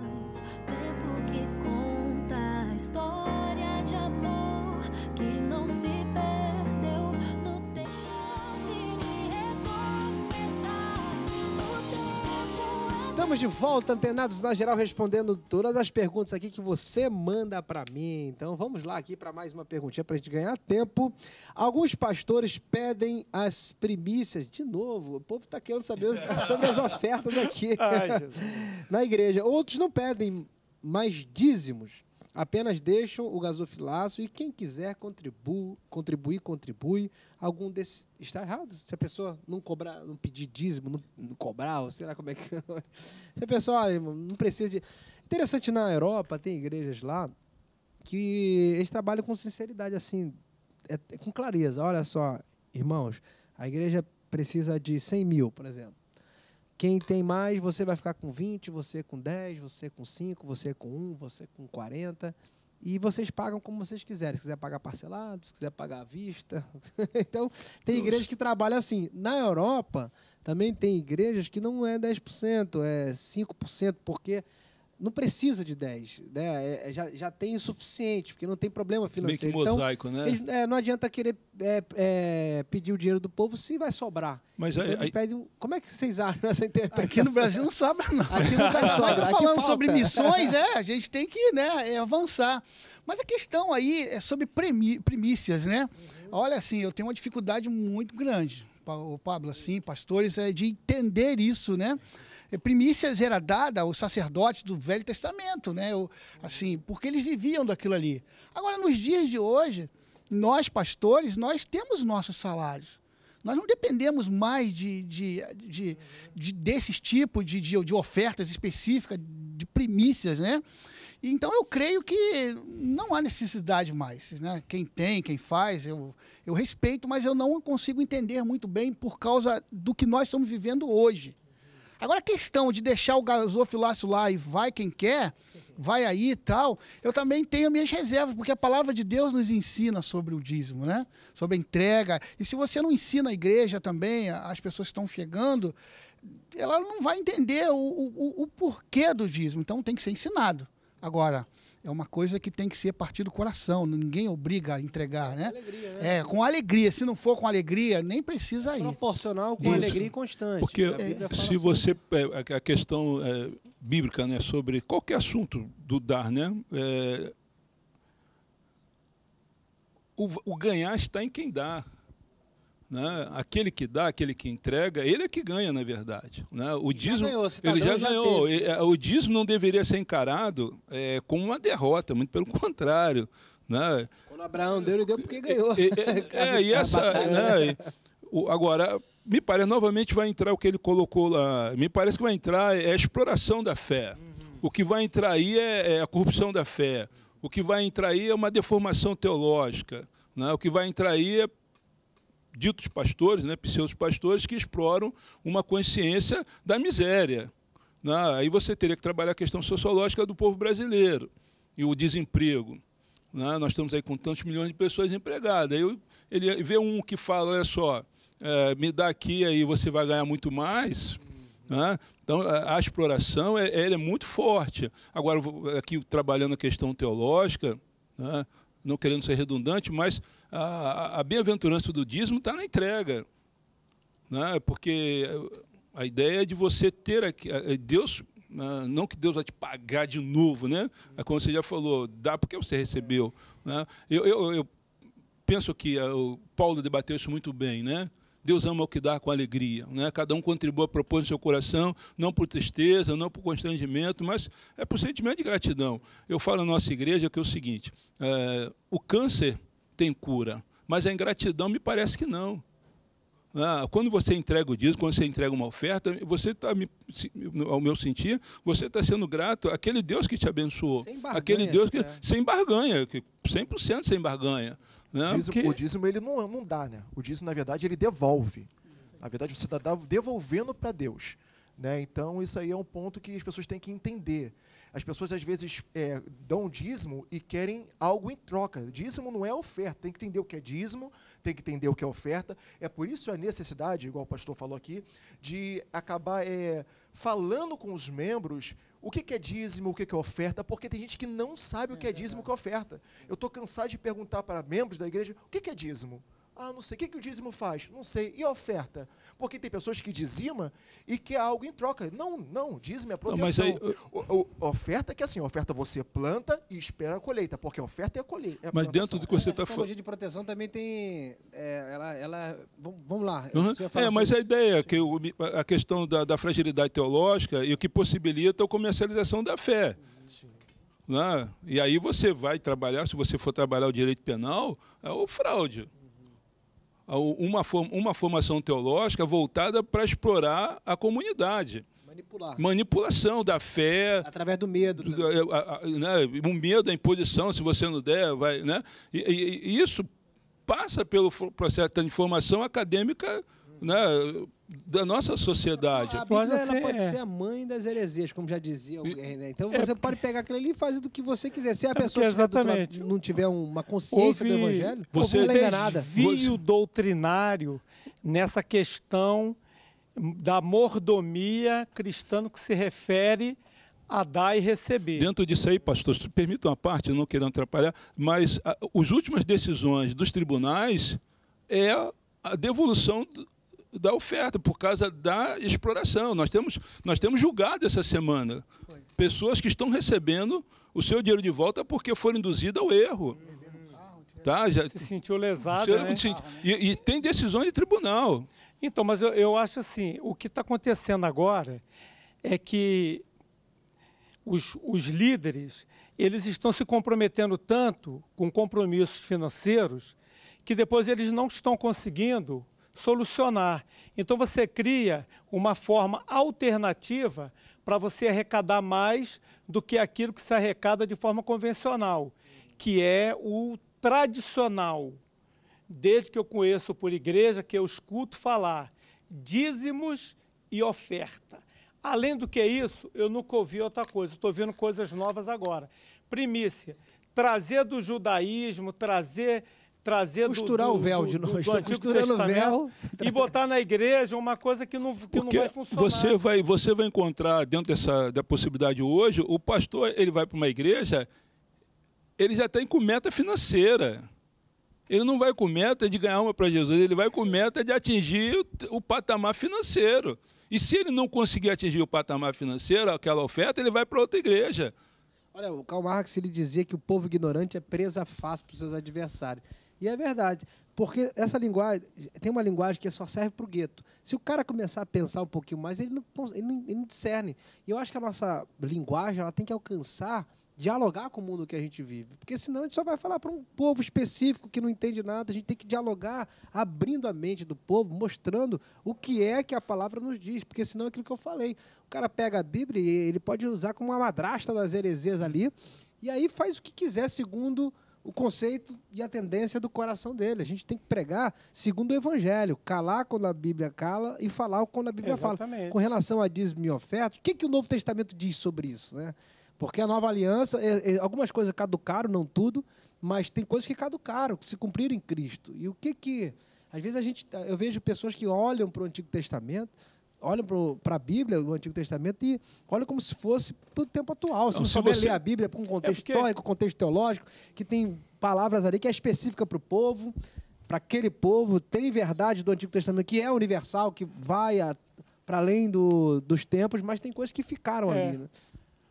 Estamos de volta, antenados na geral, respondendo todas as perguntas aqui que você manda para mim. Então vamos lá aqui para mais uma perguntinha para a gente ganhar tempo. Alguns pastores pedem as primícias. De novo, o povo está querendo saber [laughs] sobre as ofertas aqui Ai, [laughs] na igreja. Outros não pedem, mais dízimos. Apenas deixam o gasofilaço e quem quiser contribu contribuir, contribui. Algum desses. Está errado. Se a pessoa não cobrar, não pedir dízimo, não, não cobrar, ou sei lá como é que. É. [laughs] Se a pessoa, olha, não precisa de. Interessante na Europa, tem igrejas lá que eles trabalham com sinceridade, assim, é, com clareza. Olha só, irmãos, a igreja precisa de 100 mil, por exemplo. Quem tem mais, você vai ficar com 20, você com 10, você com 5, você com 1, você com 40. E vocês pagam como vocês quiserem. Se quiser pagar parcelado, se quiser pagar à vista. [laughs] então, tem igrejas que trabalham assim. Na Europa, também tem igrejas que não é 10%, é 5%, porque não precisa de 10, né? É, é, já, já tem suficiente, porque não tem problema financeiro. Meio que então, mosaico, então, né? Eles, é, não adianta querer é, é, pedir o dinheiro do povo se vai sobrar. Mas então, aí, eles pedem, como é que vocês acham essa interpretação? Aqui no Brasil não sobra, não. Aqui nunca sobra. Mas falando sobre missões, é, a gente tem que né, é, avançar. Mas a questão aí é sobre primícias, né? Uhum. Olha, assim, eu tenho uma dificuldade muito grande, o Pablo, assim, pastores, é de entender isso, né? Uhum é, primícias era dada aos sacerdotes do Velho Testamento, né? Assim, porque eles viviam daquilo ali. Agora, nos dias de hoje, nós pastores, nós temos nossos salários. Nós não dependemos mais de, de, de, de desses tipos de, de, de ofertas específicas, de primícias, né? Então eu creio que não há necessidade mais. Né? Quem tem, quem faz, eu, eu respeito, mas eu não consigo entender muito bem por causa do que nós estamos vivendo hoje. Agora, a questão de deixar o gasofilácio lá e vai quem quer, vai aí e tal, eu também tenho minhas reservas, porque a palavra de Deus nos ensina sobre o dízimo, né? Sobre a entrega. E se você não ensina a igreja também, as pessoas que estão chegando, ela não vai entender o, o, o porquê do dízimo. Então tem que ser ensinado. Agora, é uma coisa que tem que ser a partir do coração. Ninguém obriga a entregar, né? Alegria, né? É, com alegria. Se não for com alegria, nem precisa é ir. Proporcional com Isso. alegria constante. Porque é, se você. A questão é, bíblica, né? Sobre qualquer assunto do dar, né? É, o, o ganhar está em quem dá. Né? Aquele que dá, aquele que entrega, ele é que ganha, na verdade. Né? O dízimo, ele já ganhou. Ele já já ganhou. É, o dízimo não deveria ser encarado é, como uma derrota, muito pelo [laughs] contrário. Né? Quando Abraão deu, ele deu porque ganhou. É, é, [laughs] é e essa. né? agora, me parece, novamente vai entrar o que ele colocou lá. Me parece que vai entrar é a exploração da fé. Uhum. O que vai entrar aí é, é, a corrupção da fé. O que vai entrar aí é uma deformação teológica. Né? O que vai entrar aí é ditos pastores, né, pseudos pastores, que exploram uma consciência da miséria. Né? Aí você teria que trabalhar a questão sociológica do povo brasileiro e o desemprego. Né? Nós estamos aí com tantos milhões de pessoas empregadas. Aí ele vê um que fala, olha só, é, me dá aqui aí você vai ganhar muito mais, né? então, a, exploração é, é, muito forte. Agora, aqui trabalhando a questão teológica, né? não querendo ser redundante, mas a, a bem-aventurança do dízimo está na entrega. Né? Porque a ideia é de você ter aqui. É Deus, né? não que Deus vai te pagar de novo, né? É como você já falou, dá porque você recebeu. Né? Eu, eu, eu penso que ah, o Paulo debateu isso muito bem, né? Deus ama o que dá com alegria. Né? Cada um contribua propondo seu coração, não por tristeza, não por constrangimento, mas é por sentimento de gratidão. Eu falo na nossa igreja que é o seguinte: é, o câncer tem cura, mas a ingratidão me parece que não. Ah, quando você entrega o dízimo, quando você entrega uma oferta, você está, ao meu sentir, você está sendo grato àquele Deus que te abençoou. Sem barganha, aquele Deus que. É. Sem barganha, que 100% sem barganha. Não, dízimo, porque... O dízimo ele não, não dá, né? O dízimo, na verdade, ele devolve. Na verdade, você está devolvendo para Deus. Né? Então, isso aí é um ponto que as pessoas têm que entender. As pessoas, às vezes, é, dão dízimo e querem algo em troca. Dízimo não é oferta. Tem que entender o que é dízimo, tem que entender o que é oferta. É por isso a necessidade, igual o pastor falou aqui, de acabar é, falando com os membros o que, é dízimo, o que, é oferta, porque tem gente que não sabe o é que é dízimo, o que é oferta. Eu estou cansado de perguntar para membros da igreja o que é dízimo. Ah, não sei. O que, que o dízimo faz? Não sei. E a oferta? Porque tem pessoas que dizima e quer algo em troca. Não, não, dízimo é proteção. Não, aí, o, o, oferta é que assim, oferta você planta e espera a colheita, porque a oferta é a colheita. É a mas plantação. dentro do que você está falando. A de proteção também tem. É, ela, ela, vamos lá. Uhum. É, mas a ideia, é que eu, a questão da, da, fragilidade teológica e o que possibilita a comercialização da fé. Sim. Né? E aí você vai trabalhar, se você for trabalhar o direito penal, é o fraude uma, uma formação teológica voltada para explorar a comunidade. Manipular. Manipulação da fé. Através do medo. Né? né? O medo, a imposição, se você não der, vai. Né? E, e, e isso passa pelo processo de transformação acadêmica né, da nossa sociedade. A Bíblia ela pode é. ser a mãe das heresias, como já dizia alguém, né? Então é você é, pode pegar aquilo ali e fazer do que você quiser. Se a é pessoa é não tiver uma consciência houve, do evangelho, você não é enganada. desvio doutrinário nessa questão da mordomia cristã que se refere a dar e receber. Dentro disso aí, pastor, permita uma parte, não querendo atrapalhar, mas as ah, últimas decisões dos tribunais é a devolução da oferta, por causa da exploração. Nós temos, nós temos julgado essa semana Foi. pessoas que estão recebendo o seu dinheiro de volta porque foram induzidas ao erro. Tá? Já, se sentiu lesado. né? se, e, e, tem decisões de tribunal. Então, mas eu, eu acho assim, o que está acontecendo agora é que os, os líderes eles estão se comprometendo tanto com compromissos financeiros que depois eles não estão conseguindo solucionar. Então você cria uma forma alternativa para você arrecadar mais do que aquilo que se arrecada de forma convencional, que é o tradicional. Desde que eu conheço por igreja, que eu escuto falar dízimos e oferta. Além do que isso, eu nunca ouvi outra coisa. Estou vendo coisas novas agora. Primícia, trazer do judaísmo, trazer trazer Costurar do, do, o véu de nós, costurando o véu. E botar na igreja uma coisa que não, que Porque não vai funcionar. Você vai, você vai encontrar dentro dessa da possibilidade hoje, o pastor ele vai para uma igreja, ele já tem com meta financeira. Ele não vai com meta de ganhar uma para Jesus, ele vai com meta de atingir o, o patamar financeiro. E se ele não conseguir atingir o patamar financeiro, aquela oferta, ele vai para outra igreja. Olha, o Karl Marx ele dizia que o povo ignorante é presa fácil para os seus adversários. E é verdade, porque essa linguagem tem uma linguagem que só serve para o gueto. Se o cara começar a pensar um pouquinho mais, ele não, ele não, ele não discerne. E eu acho que a nossa linguagem ela tem que alcançar dialogar com o mundo que a gente vive. Porque senão a gente só vai falar para um povo específico que não entende nada. A gente tem que dialogar, abrindo a mente do povo, mostrando o que é que a palavra nos diz. Porque senão é aquilo que eu falei. O cara pega a Bíblia e ele pode usar como uma madrasta das heresias ali. E aí faz o que quiser, segundo o conceito e a tendência do coração dele. A gente tem que pregar segundo o Evangelho, calar quando a Bíblia cala e falar quando a Bíblia Exatamente. fala. Com relação a dízimo e oferta, o que, que o Novo Testamento diz sobre isso? Né? Porque a nova aliança, é, é, algumas coisas caducaram, não tudo, mas tem coisas que caducaram, que se cumpriram em Cristo. E o que que. Às vezes a gente, eu vejo pessoas que olham para o Antigo Testamento olham para a Bíblia, do Antigo Testamento, e olham como se fosse para o tempo atual. Se não, souber você... ler a Bíblia com um é contexto é porque... histórico, contexto teológico, que tem palavras ali que é específica para o povo, para aquele povo, tem verdade do Antigo Testamento que é universal, que vai para além do, dos tempos, mas tem coisas que ficaram é. ali. Né?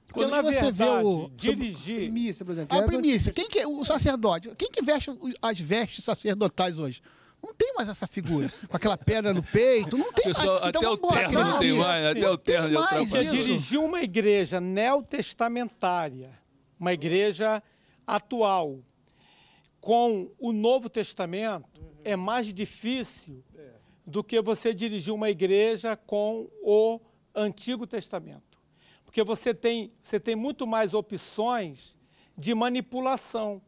Porque Quando você verdade, vê o dirigir primícia, por exemplo, a é primícia, quem que é o sacerdote, quem que veste as vestes sacerdotais hoje? Não tem mais essa figura. Com aquela pedra no peito, não tem Pessoal, mais. Então até o terno não tem mais, até o terno de atrapalha. Dirigir uma igreja neotestamentária, uma igreja atual. Com o Novo Testamento, uhum. é mais difícil do que você dirigir uma igreja com o Antigo Testamento. Porque você tem, você tem muito mais opções de manipulação.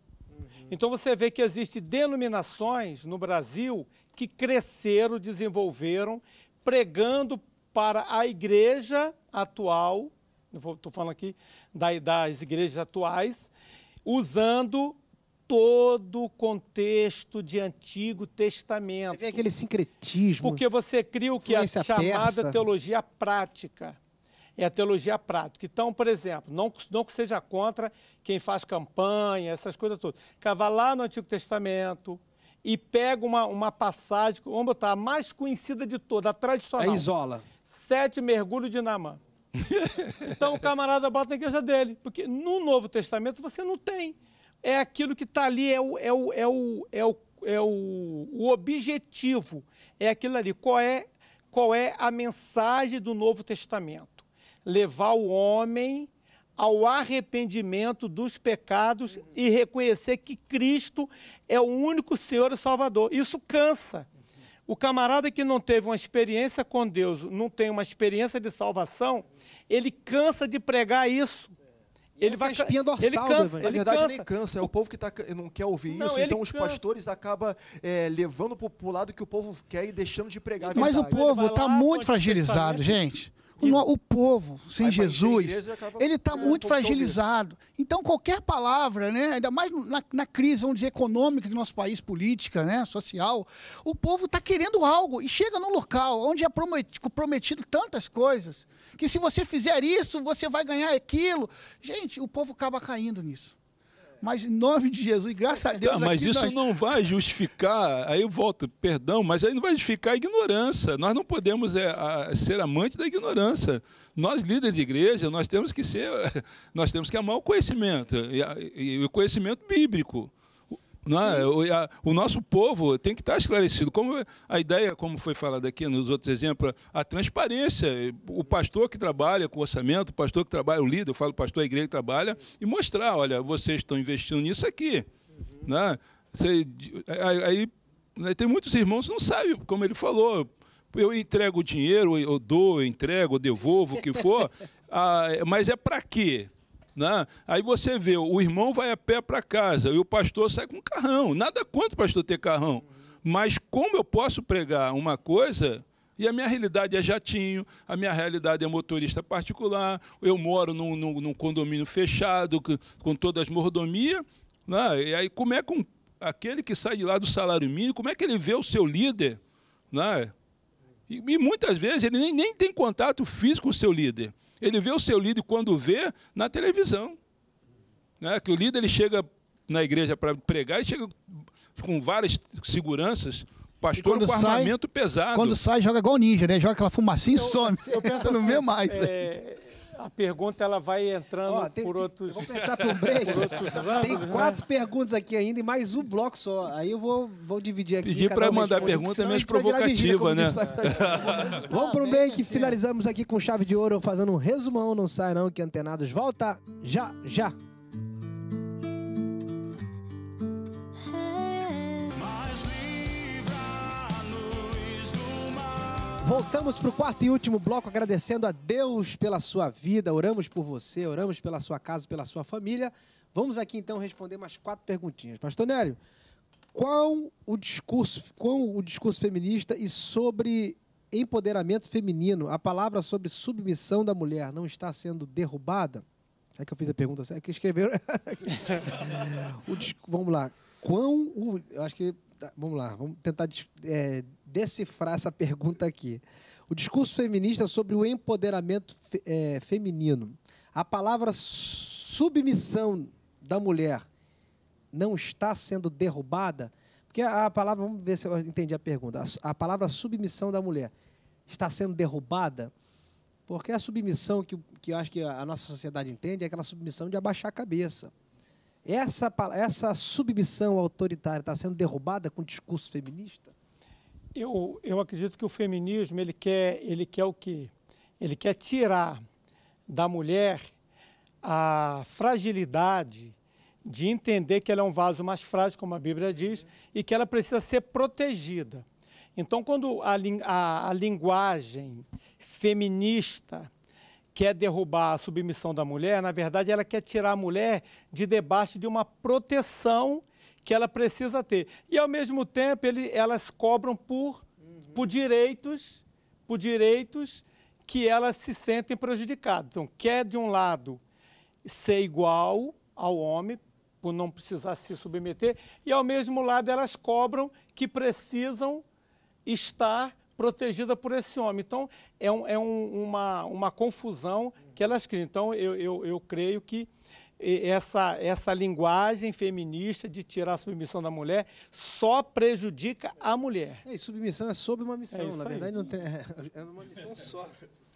Então você vê que existem denominações no Brasil que cresceram, desenvolveram, pregando para a igreja atual, estou falando aqui das igrejas atuais, usando todo o contexto de Antigo Testamento. Você vê aquele sincretismo. Porque você cria o que? É a chamada persa. teologia prática é a teologia prática. Então, por exemplo, não, não que seja contra quem faz campanha, essas coisas todas. Cara, vai lá no Antigo Testamento e pega uma, uma passagem, vamos botar a mais conhecida de toda, a tradicional. A isola. Sete mergulhos de Namã. [laughs] então o camarada bota na igreja dele, porque no Novo Testamento você não tem. É aquilo que está ali, é o, é o, é o, é o, é o, o objetivo. É aquilo ali. Qual é, qual é a mensagem do Novo Testamento? levar o homem ao arrependimento dos pecados e reconhecer que Cristo é o único Senhor e Salvador. Isso cansa. O camarada que não teve uma experiência com Deus, não tem uma experiência de salvação, ele cansa de pregar isso. Ele é vai é espinha dorsal. Ele cansa, ele Na verdade, cansa. nem cansa. É o povo que tá, não quer ouvir não, isso. Então, os cansa. pastores acabam é, levando para o lado que o povo quer e deixando de pregar. Mas o povo está muito né? fragilizado, gente. O, o, povo sem Jesus, ele está muito fragilizado. Então, qualquer palavra, né, ainda mais na, na, crise, vamos dizer, econômica do nosso país, política, né, social, o povo está querendo algo e chega num local onde é prometido, prometido tantas coisas, que se você fizer isso, você vai ganhar aquilo. Gente, o povo acaba caindo nisso. Mas em nome de Jesus, graças a tá, Deus. Tá, mas isso nós... não vai justificar, aí eu volto, perdão, mas aí não vai justificar a ignorância. Nós não podemos é, a, ser amante da ignorância. Nós, líderes de igreja, nós temos que ser, [laughs] nós temos que amar o conhecimento, e, e, e o conhecimento bíblico. É? O, a, o, nosso povo tem que estar esclarecido. Como a ideia, como foi falado aqui nos outros exemplos, a transparência. O pastor que trabalha com orçamento, o pastor que trabalha, o líder, eu falo pastor, a igreja que trabalha, e mostrar, olha, vocês estão investindo nisso aqui. Uhum. Né? Você, aí, aí tem muitos irmãos que não sabem, como ele falou, eu entrego o dinheiro, eu dou, eu entrego, eu devolvo, o que for, [laughs] ah, mas é para quê? Né? Aí você vê, o irmão vai a pé para casa e o pastor sai com carrão. Nada contra o pastor ter carrão. Mas como eu posso pregar uma coisa e a minha realidade é jatinho, a minha realidade é motorista particular, eu moro num, num, num condomínio fechado, com todas as mordomias. Né? E aí, como é que um, aquele que sai de lá do salário mínimo, como é que ele vê o seu líder? Né? E, e muitas vezes ele nem, nem tem contato físico com o seu líder. Ele vê o seu líder quando vê na televisão. Né? Que o líder ele chega na igreja para pregar e chega com várias seguranças. Pastor com sai, armamento pesado. Quando sai, joga igual ninja, né? Joga aquela fumacinha eu, e some. Eu [laughs] penso assim, não vê mais. É, a pergunta ela vai entrando tem, por tem, outros. Vamos pensar por um break. [laughs] tem né? quatro perguntas aqui ainda e mais um bloco só. Aí eu vou, vou dividir aqui. Pedir para um mandar pergunta é menos provocativa, né? [laughs] vamos para um break. Finalizamos aqui com chave de ouro, fazendo um resumão. Não sai não, que Antenados volta já, já. Voltamos para o quarto e último bloco, agradecendo a Deus pela sua vida. Oramos por você, oramos pela sua casa, pela sua família. Vamos aqui então responder mais quatro perguntinhas. Pastor Nélio, qual o discurso, qual o discurso feminista e sobre empoderamento feminino, a palavra sobre submissão da mulher não está sendo derrubada? É que eu fiz a pergunta, é que escreveram. [laughs] o, vamos lá. Quão o, acho que Tá, vamos lá, vamos tentar é, decifrar essa pergunta aqui. O discurso feminista sobre o empoderamento fe, é, feminino. A palavra submissão da mulher não está sendo derrubada? Porque a, palavra, vamos ver se eu entendi a pergunta. A, a, palavra submissão da mulher está sendo derrubada? Porque a submissão que, que eu acho que a nossa sociedade entende é aquela submissão de abaixar a cabeça essa, essa submissão autoritária está sendo derrubada com o discurso feminista? Eu, eu acredito que o feminismo ele quer, ele quer o quê? Ele quer tirar da mulher a fragilidade de entender que ela é um vaso mais frágil, como a Bíblia diz, e que ela precisa ser protegida. Então, quando a, a, a linguagem feminista quer derrubar a submissão da mulher, na verdade ela quer tirar a mulher de debaixo de uma proteção que ela precisa ter. E ao mesmo tempo ele, elas cobram por, uhum. por direitos, por direitos que elas se sentem prejudicadas. Então quer de um lado ser igual ao homem por não precisar se submeter e ao mesmo lado elas cobram que precisam estar protegida por esse homem. Então, é, um, é um, uma, uma confusão que elas criam. Então, eu, eu, eu creio que essa, essa linguagem feminista de tirar a submissão da mulher só prejudica a mulher. É, e submissão é sob uma missão, é na verdade não tem, é, é uma missão só.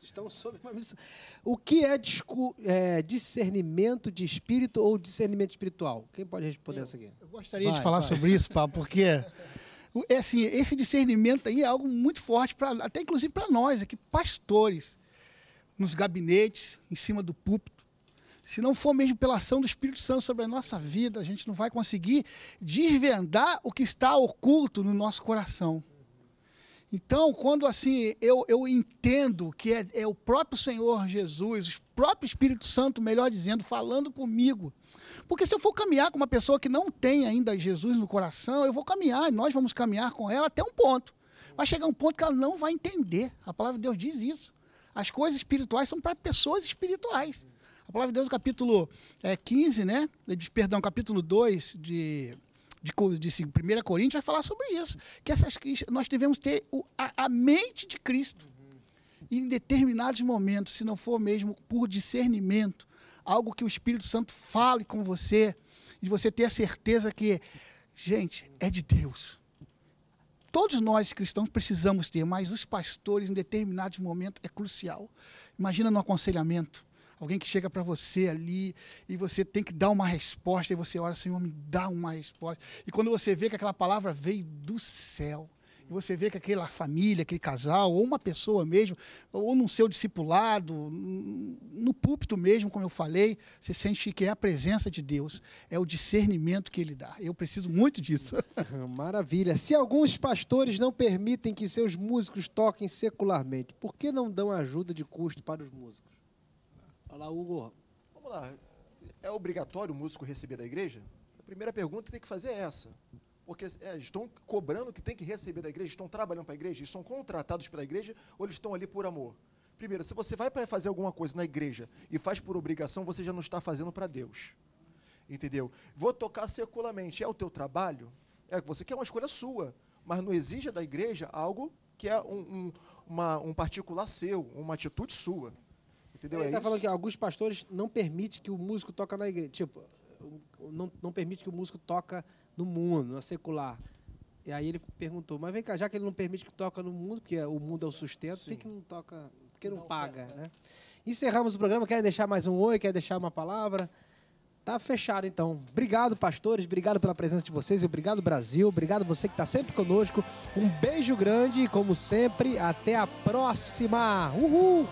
Estão sob uma missão. O que é discu, é, discernimento de espírito ou discernimento espiritual? Quem pode responder eu, essa aqui? Eu gostaria vai, de falar vai. sobre isso, pá, porque [laughs] é assim, esse discernimento aí é algo muito forte, pra, até inclusive para nós aqui, pastores, nos gabinetes, em cima do púlpito. Se não for mesmo pela ação do Espírito Santo sobre a nossa vida, a gente não vai conseguir desvendar o que está oculto no nosso coração. Então, quando assim eu, eu entendo que é, é o próprio Senhor Jesus, o próprio Espírito Santo, melhor dizendo, falando comigo, porque se eu for caminhar com uma pessoa que não tem ainda Jesus no coração, eu vou caminhar, nós vamos caminhar com ela até um ponto. Vai chegar um ponto que ela não vai entender. A palavra de Deus diz isso. As coisas espirituais são para pessoas espirituais. A palavra de Deus, no capítulo é, 15, né? Perdão, capítulo 2 de de, de, de 1 Coríntios vai falar sobre isso. Que essas, nós devemos ter o, a, a, mente de Cristo. E em determinados momentos, se não for mesmo por discernimento, algo que o Espírito Santo fale com você, e você ter a certeza que, gente, é de Deus. Todos nós cristãos precisamos ter, mas os pastores, em determinados momentos, é crucial. Imagina no aconselhamento. Alguém que chega para você ali e você tem que dar uma resposta, e você ora, Senhor, me dá uma resposta. E quando você vê que aquela palavra veio do céu, você vê que aquela família, aquele casal, ou uma pessoa mesmo, ou no seu discipulado, no púlpito mesmo, como eu falei, você sente que é a presença de Deus, é o discernimento que ele dá. Eu preciso muito disso. [laughs] Maravilha. Se alguns pastores não permitem que seus músicos toquem secularmente, por que não dão ajuda de custo para os músicos? Olá, Hugo. Vamos lá. É obrigatório o músico receber da igreja? A primeira pergunta que tem que fazer é essa porque é, estão cobrando que tem que receber da igreja, estão trabalhando para a igreja, estão contratados pela igreja ou eles estão ali por amor? Primeiro, se você vai para fazer alguma coisa na igreja e faz por obrigação, você já não está fazendo para Deus. Entendeu? Vou tocar secularmente, é o teu trabalho? É, você quer uma escolha sua, mas não exija da igreja algo que é um, um, uma, um particular seu, uma atitude sua. Entendeu? Ele está é tá falando que alguns pastores não permitem que o músico toque na igreja. Tipo, não, não permite que o músico toca no mundo, na secular. E aí ele perguntou, mas vem cá, já que ele não permite que toca no mundo, porque o mundo é o sustento, por que, que não toca, por que não, não paga? É. Né? Encerramos o programa, quer deixar mais um oi, quer deixar uma palavra? Tá fechado então. Obrigado, pastores, obrigado pela presença de vocês, obrigado, Brasil, obrigado você que está sempre conosco. Um beijo grande, como sempre, até a próxima! Uhul!